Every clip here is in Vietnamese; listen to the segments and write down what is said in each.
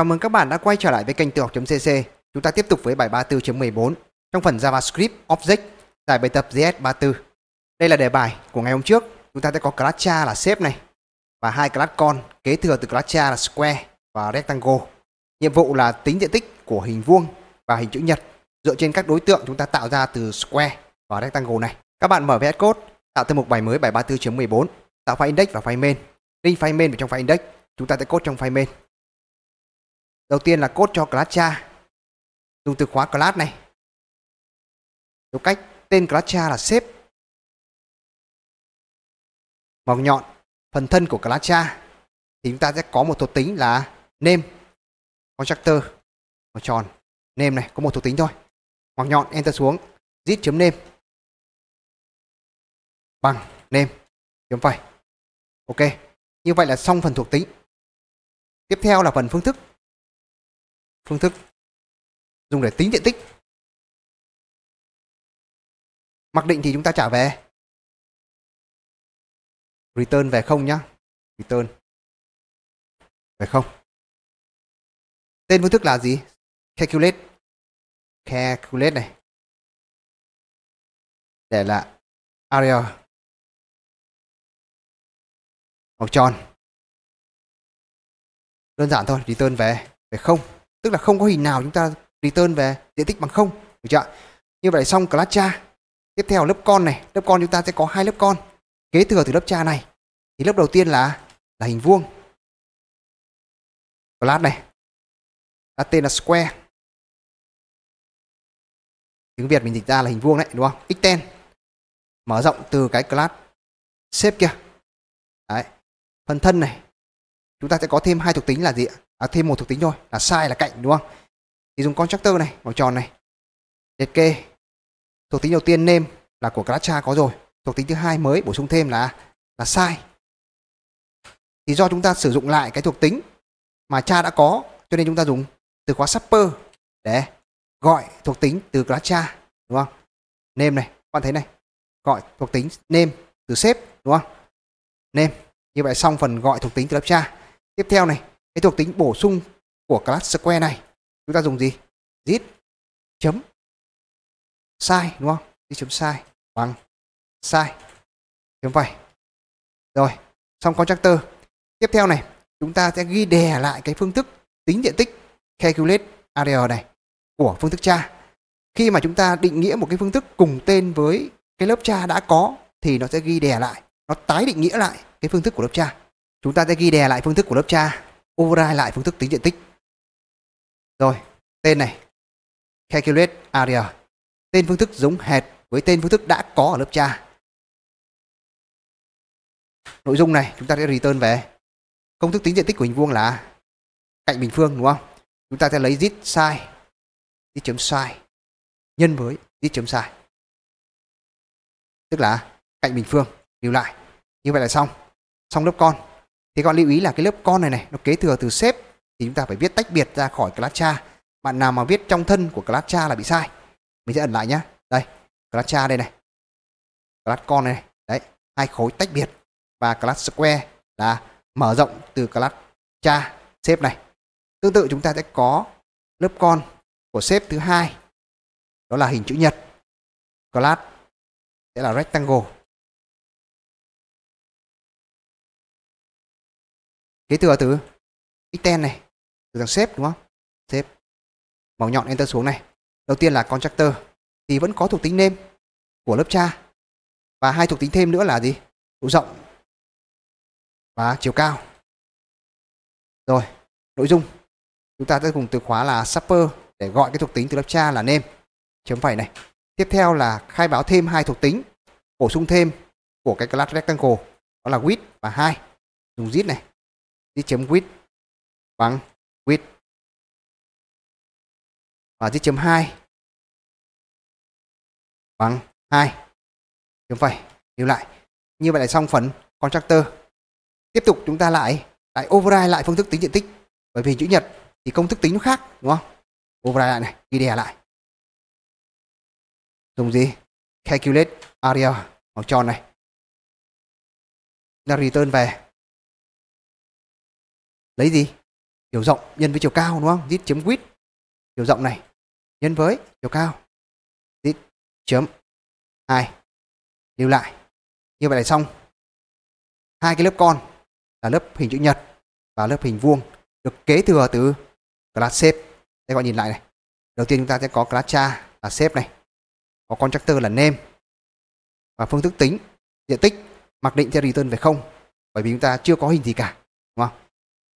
Chào mừng các bạn đã quay trở lại với kênh tự học.cc. Chúng ta tiếp tục với bài 34.14 trong phần JavaScript Object giải bài tập JS34. Đây là đề bài của ngày hôm trước. Chúng ta sẽ có class cha là shape này và hai class con kế thừa từ class cha là square và rectangle. Nhiệm vụ là tính diện tích của hình vuông và hình chữ nhật dựa trên các đối tượng chúng ta tạo ra từ square và rectangle này. Các bạn mở VS Code, tạo thêm mục bài mới bài 34.14, tạo file index và file main. Link file main vào trong file index, chúng ta sẽ code trong file main. Đầu tiên là code cho class cha. Dùng từ khóa class này. Dấu cách tên class cha là shape. Màu nhọn, phần thân của class cha thì chúng ta sẽ có một thuộc tính là name constructor màu tròn name này có một thuộc tính thôi hoặc nhọn enter xuống chấm name bằng name chấm phẩy ok như vậy là xong phần thuộc tính tiếp theo là phần phương thức phương thức dùng để tính diện tích mặc định thì chúng ta trả về return về không nhá return về không tên phương thức là gì calculate calculate này để là area màu tròn đơn giản thôi return về về không tức là không có hình nào chúng ta return về diện tích bằng không được chưa như vậy xong class cha tiếp theo lớp con này lớp con chúng ta sẽ có hai lớp con kế thừa từ lớp cha này thì lớp đầu tiên là là hình vuông class này đã tên là square tiếng việt mình dịch ra là hình vuông đấy đúng không extend mở rộng từ cái class shape kia đấy phần thân này chúng ta sẽ có thêm hai thuộc tính là gì ạ à, thêm một thuộc tính thôi là sai là cạnh đúng không thì dùng constructor này màu tròn này liệt kê thuộc tính đầu tiên name là của Gracha có rồi thuộc tính thứ hai mới bổ sung thêm là là sai thì do chúng ta sử dụng lại cái thuộc tính mà cha đã có cho nên chúng ta dùng từ khóa supper để gọi thuộc tính từ Gracha đúng không name này các bạn thấy này gọi thuộc tính name từ sếp đúng không name như vậy xong phần gọi thuộc tính từ Gracha tiếp theo này cái thuộc tính bổ sung của class square này chúng ta dùng gì zip chấm sai đúng không zip chấm sai bằng sai chấm vẩy rồi xong constructor tiếp theo này chúng ta sẽ ghi đè lại cái phương thức tính diện tích calculate area này của phương thức cha khi mà chúng ta định nghĩa một cái phương thức cùng tên với cái lớp cha đã có thì nó sẽ ghi đè lại nó tái định nghĩa lại cái phương thức của lớp cha chúng ta sẽ ghi đè lại phương thức của lớp cha override lại phương thức tính diện tích. Rồi, tên này, calculate area. Tên phương thức giống hệt với tên phương thức đã có ở lớp cha. Nội dung này chúng ta sẽ return về. Công thức tính diện tích của hình vuông là cạnh bình phương đúng không? Chúng ta sẽ lấy dít size, dít chấm size nhân với dít chấm size. Tức là cạnh bình phương lưu lại. Như vậy là xong. Xong lớp con. Thế còn lưu ý là cái lớp con này này nó kế thừa từ sếp thì chúng ta phải viết tách biệt ra khỏi class cha. Bạn nào mà viết trong thân của class cha là bị sai. Mình sẽ ẩn lại nhá. Đây, class cha đây này. Class con này, này. Đấy, hai khối tách biệt và class square là mở rộng từ class cha sếp này. Tương tự chúng ta sẽ có lớp con của sếp thứ hai đó là hình chữ nhật. Class sẽ là rectangle kế thừa từ Xten này, từ thằng xếp đúng không? Xếp. Màu nhọn enter xuống này. Đầu tiên là constructor thì vẫn có thuộc tính name của lớp cha. Và hai thuộc tính thêm nữa là gì? Độ rộng và chiều cao. Rồi, nội dung. Chúng ta sẽ dùng từ khóa là supper để gọi cái thuộc tính từ lớp cha là name chấm phẩy này. Tiếp theo là khai báo thêm hai thuộc tính, bổ sung thêm của cái class rectangle đó là width và hai Dùng zip này đi chấm width bằng width và chấm hai bằng vâng, hai chấm phẩy lưu lại như vậy là xong phần constructor tiếp tục chúng ta lại lại override lại phương thức tính diện tích bởi vì chữ nhật thì công thức tính nó khác đúng không override lại này ghi đè lại dùng gì calculate area màu tròn này là return về lấy gì chiều rộng nhân với chiều cao đúng không dít chấm quýt chiều rộng này nhân với chiều cao dít chấm hai lưu lại như vậy là xong hai cái lớp con là lớp hình chữ nhật và lớp hình vuông được kế thừa từ class shape đây gọi nhìn lại này đầu tiên chúng ta sẽ có class cha là shape này có constructor là name và phương thức tính diện tích mặc định sẽ return về không bởi vì chúng ta chưa có hình gì cả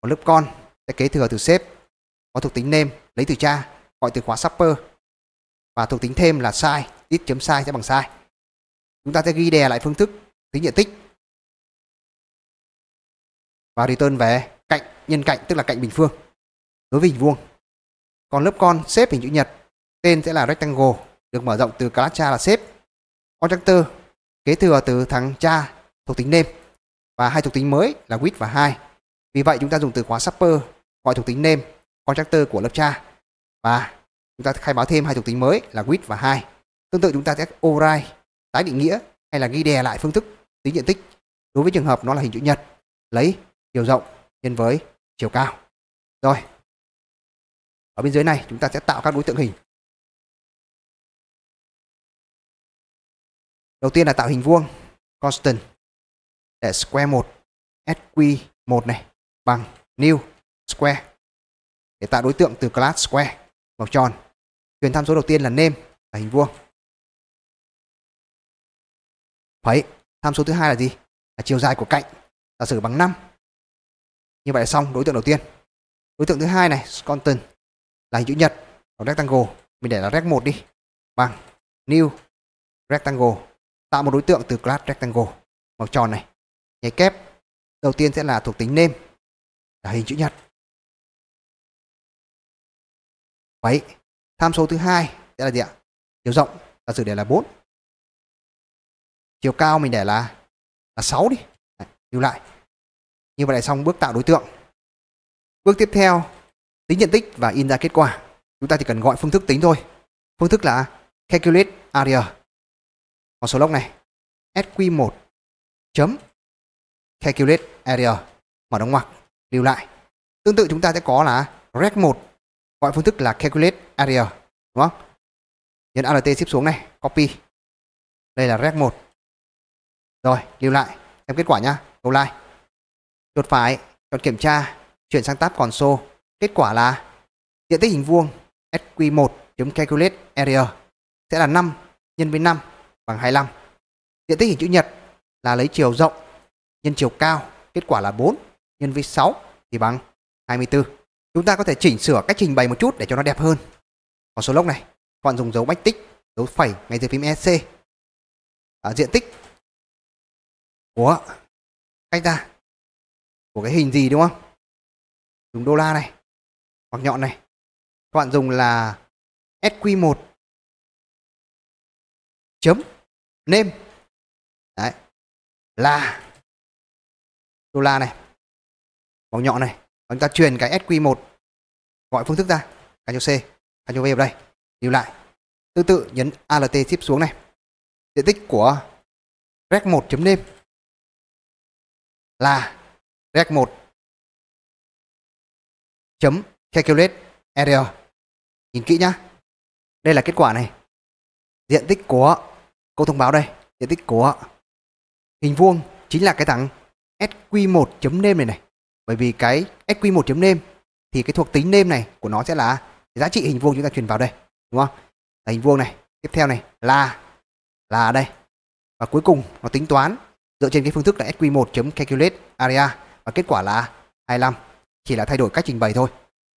có lớp con sẽ kế thừa từ sếp có thuộc tính name lấy từ cha gọi từ khóa supper và thuộc tính thêm là sai ít chấm sai sẽ bằng sai chúng ta sẽ ghi đè lại phương thức tính diện tích và return về cạnh nhân cạnh tức là cạnh bình phương đối với hình vuông còn lớp con xếp hình chữ nhật tên sẽ là rectangle được mở rộng từ class cha là xếp constructor kế thừa từ thằng cha thuộc tính name và hai thuộc tính mới là width và height vì vậy chúng ta dùng từ khóa shopper gọi thuộc tính name constructor của lớp cha và chúng ta khai báo thêm hai thuộc tính mới là width và hai. Tương tự chúng ta sẽ override tái định nghĩa hay là ghi đè lại phương thức tính diện tích đối với trường hợp nó là hình chữ nhật lấy chiều rộng nhân với chiều cao. Rồi. Ở bên dưới này chúng ta sẽ tạo các đối tượng hình. Đầu tiên là tạo hình vuông constant để square 1 sq1 này bằng new square để tạo đối tượng từ class square màu tròn. Truyền tham số đầu tiên là name là hình vuông. Phẩy, tham số thứ hai là gì? Là chiều dài của cạnh. Giả sử bằng 5. Như vậy là xong đối tượng đầu tiên. Đối tượng thứ hai này, constant là hình chữ nhật ở rectangle, mình để là rect một đi. Bằng new rectangle tạo một đối tượng từ class rectangle màu tròn này. Nháy kép đầu tiên sẽ là thuộc tính name là hình chữ nhật. Vậy, tham số thứ hai sẽ là gì ạ? Chiều rộng ta dự để là 4. Chiều cao mình để là là 6 đi. Đấy, lưu lại. Như vậy là xong bước tạo đối tượng. Bước tiếp theo, tính diện tích và in ra kết quả. Chúng ta chỉ cần gọi phương thức tính thôi. Phương thức là calculate area. Còn số lốc này, SQ1 chấm calculate area mở đóng ngoặc lưu lại. Tương tự chúng ta sẽ có là rec 1 gọi phương thức là calculate area đúng không? Nhấn alt ship xuống này, copy. Đây là rec 1. Rồi, lưu lại, xem kết quả nhá, go like. Chuột phải, chọn kiểm tra, chuyển sang tab console. Kết quả là diện tích hình vuông SQ1.calculate area sẽ là 5 nhân với 5 bằng 25. Diện tích hình chữ nhật là lấy chiều rộng nhân chiều cao, kết quả là 4 nhân với 6 thì bằng 24. Chúng ta có thể chỉnh sửa cách trình bày một chút để cho nó đẹp hơn. Còn số lốc này, các bạn dùng dấu bách tích, dấu phẩy ngay dưới phím EC. À, diện tích của cách ra của cái hình gì đúng không? Dùng đô la này hoặc nhọn này. Các bạn dùng là SQ1 chấm name. Đấy. Là đô la này màu nhọn này và chúng ta truyền cái SQ1 gọi phương thức ra Ctrl C Ctrl V vào đây lưu lại tương tự nhấn ALT ship xuống này diện tích của rec 1 nêm là rec 1 chấm calculate area nhìn kỹ nhá đây là kết quả này diện tích của câu thông báo đây diện tích của hình vuông chính là cái thằng sq1 nêm này này bởi vì cái SQ1 chấm name thì cái thuộc tính name này của nó sẽ là giá trị hình vuông chúng ta truyền vào đây, đúng không? Là hình vuông này, tiếp theo này là là đây. Và cuối cùng nó tính toán dựa trên cái phương thức là SQ1 chấm calculate area và kết quả là 25, chỉ là thay đổi cách trình bày thôi.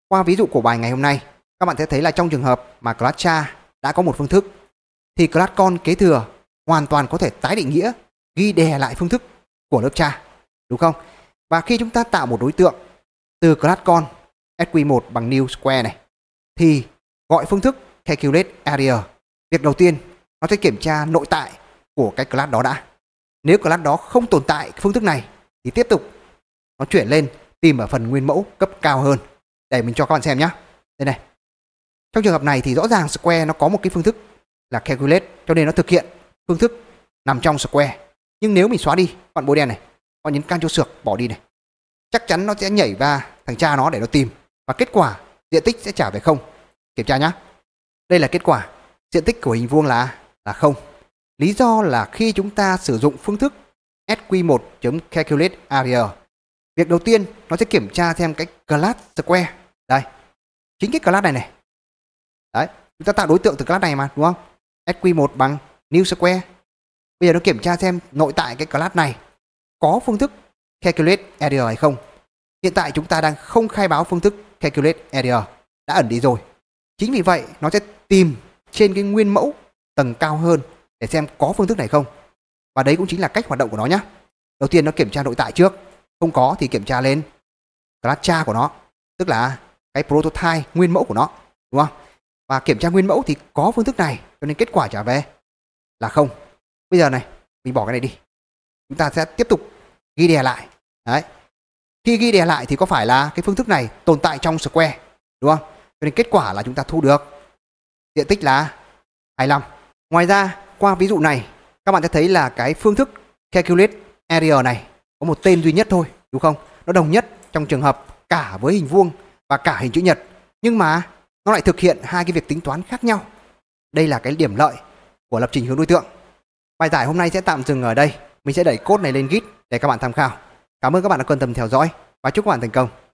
Qua ví dụ của bài ngày hôm nay, các bạn sẽ thấy là trong trường hợp mà class cha đã có một phương thức thì class con kế thừa hoàn toàn có thể tái định nghĩa ghi đè lại phương thức của lớp cha đúng không và khi chúng ta tạo một đối tượng từ class con SQ1 bằng new square này thì gọi phương thức calculate area. Việc đầu tiên nó sẽ kiểm tra nội tại của cái class đó đã. Nếu class đó không tồn tại phương thức này thì tiếp tục nó chuyển lên tìm ở phần nguyên mẫu cấp cao hơn. Để mình cho các bạn xem nhé. Đây này. Trong trường hợp này thì rõ ràng square nó có một cái phương thức là calculate cho nên nó thực hiện phương thức nằm trong square. Nhưng nếu mình xóa đi, bạn bôi đen này và nhấn can cho sược bỏ đi này chắc chắn nó sẽ nhảy ra thằng cha nó để nó tìm và kết quả diện tích sẽ trả về không kiểm tra nhá đây là kết quả diện tích của hình vuông là là không lý do là khi chúng ta sử dụng phương thức sq1.calculate area việc đầu tiên nó sẽ kiểm tra xem cái class square đây chính cái class này này đấy chúng ta tạo đối tượng từ class này mà đúng không sq1 bằng new square bây giờ nó kiểm tra xem nội tại cái class này có phương thức Calculate Area hay không. Hiện tại chúng ta đang không khai báo phương thức Calculate Area đã ẩn đi rồi. Chính vì vậy nó sẽ tìm trên cái nguyên mẫu tầng cao hơn để xem có phương thức này không. Và đấy cũng chính là cách hoạt động của nó nhé. Đầu tiên nó kiểm tra nội tại trước, không có thì kiểm tra lên class cha của nó, tức là cái prototype nguyên mẫu của nó, đúng không? Và kiểm tra nguyên mẫu thì có phương thức này, cho nên kết quả trả về là không. Bây giờ này, mình bỏ cái này đi chúng ta sẽ tiếp tục ghi đè lại đấy khi ghi đè lại thì có phải là cái phương thức này tồn tại trong square đúng không cho nên kết quả là chúng ta thu được diện tích là 25 ngoài ra qua ví dụ này các bạn sẽ thấy là cái phương thức calculate area này có một tên duy nhất thôi đúng không nó đồng nhất trong trường hợp cả với hình vuông và cả hình chữ nhật nhưng mà nó lại thực hiện hai cái việc tính toán khác nhau đây là cái điểm lợi của lập trình hướng đối tượng bài giải hôm nay sẽ tạm dừng ở đây mình sẽ đẩy code này lên Git để các bạn tham khảo. Cảm ơn các bạn đã quan tâm theo dõi và chúc các bạn thành công.